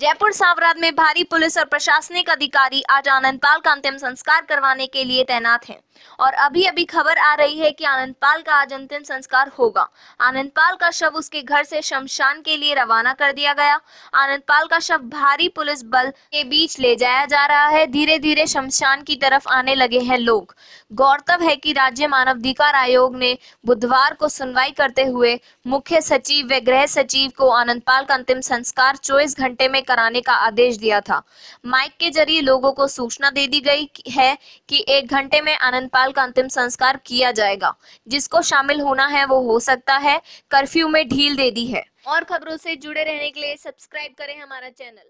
जयपुर सावराद में भारी पुलिस और प्रशासनिक अधिकारी आज आनंद पाल का अंतिम संस्कार करवाने के लिए तैनात हैं और अभी अभी खबर आ रही है कि आनंद पाल का आज अंतिम संस्कार होगा आनंद पाल का शव उसके घर से शमशान के लिए रवाना कर दिया गया आनंद पाल का शव भारी पुलिस बल के बीच ले जाया जा रहा है धीरे धीरे शमशान की तरफ आने लगे हैं लोग गौरतलब है की राज्य मानवाधिकार आयोग ने बुधवार को सुनवाई करते हुए मुख्य सचिव व गृह सचिव को आनंद पाल का अंतिम संस्कार चौबीस घंटे में कराने का आदेश दिया था माइक के जरिए लोगों को सूचना दे दी गई है कि एक घंटे में पाल का अंतिम संस्कार किया जाएगा जिसको शामिल होना है वो हो सकता है कर्फ्यू में ढील दे दी है और खबरों से जुड़े रहने के लिए सब्सक्राइब करें हमारा चैनल